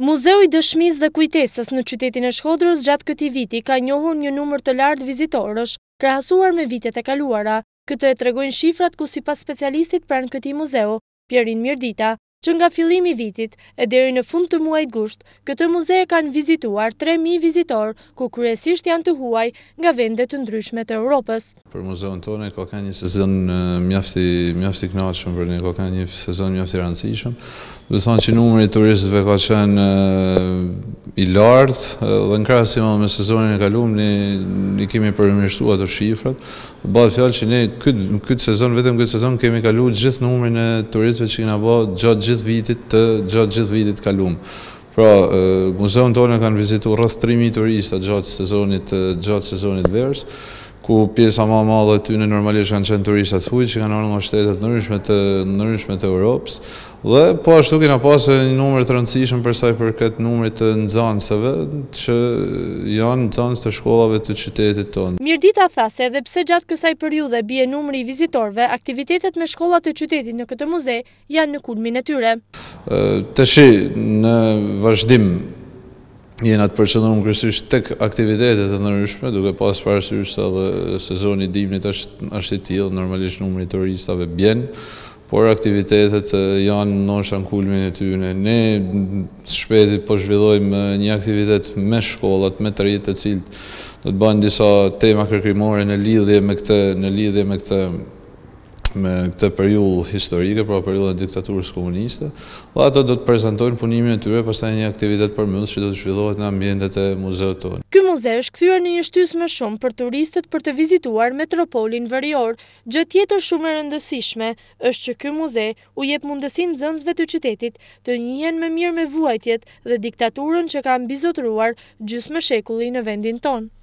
Muzeu i dëshmis dhe kujtesës në qytetin e shkodrës gjatë këti viti ka njohur një numër të lartë vizitorësh, krahasuar me vitet e kaluara. Këtë e tregojnë shifrat ku si pas specialistit pranë këti muzeu, Pjerin Mjerdita, që nga fillimi vitit e deri në fund të muajt gusht, këtë muze e kanë vizituar 3.000 vizitor, ku kryesisht janë të huaj nga vendet të ndryshmet e Europës. Për muzeon tonë, ka ka një sezon mjafti, knaqëm, për një ka ka një sezon mjafti rëndësishëm, dhe thonë që numëri turistëve ka qenë i lartë dhe në krasë me sezonin e kalum një kemi përmjështu ato shifrat bëhë fjallë që ne këtë sezon vetëm këtë sezon kemi kalu gjithë numërin e turistve që kina ba gjatë gjithë vitit të gjatë gjithë vitit kalum pra muzeun tonë kanë vizitu rrëth 3.000 turista gjatë sezonit gjatë sezonit ku pjesa më e madhe e tyre normalisht kanë qenë turistat të huaj që kanë ardhur nga shtetet ndryshme të ndryshme të Evropës. Dhe po ashtu kina pasë një numër të rëndësishëm për saj për këtë numër të nëzansëve, që janë nxënës të shkollave të qytetit tonë. Mirdita tha se edhe pse gjatë kësaj periudhe bie numri i vizitorëve, aktivitetet me shkollat të qytetit në këtë muze janë në kulmin e tyre. Të shi, në vazhdim jenë atë përqëndonë më kërësisht tek aktivitetet të nërëshme, duke pas parësysht edhe sezoni dimnit është i tjilë, normalisht numëri turistave bjenë, por aktivitetet janë në në kulmin e tyne. Ne shpeti po zhvillojmë një aktivitet me shkollat, me të rritë të cilët, do të bëjnë disa tema kërkrimore në lidhje me këtë, me këtë periull historike, pra periull e diktaturës komuniste, dhe ato do të prezentojnë punimin e tyre, pasaj një aktivitet për mundës që do të shvillohet në ambjendet e muzeot tonë. Ky muze është këthyre një shtys më shumë për turistet për të vizituar metropolin vërior, gjë tjetër shumë e rëndësishme është që ky muze u jep mundësin zënzve të qytetit të njën me mirë me vuajtjet dhe diktaturën që ka mbizotruar gjysë më shekulli në vendin tonë.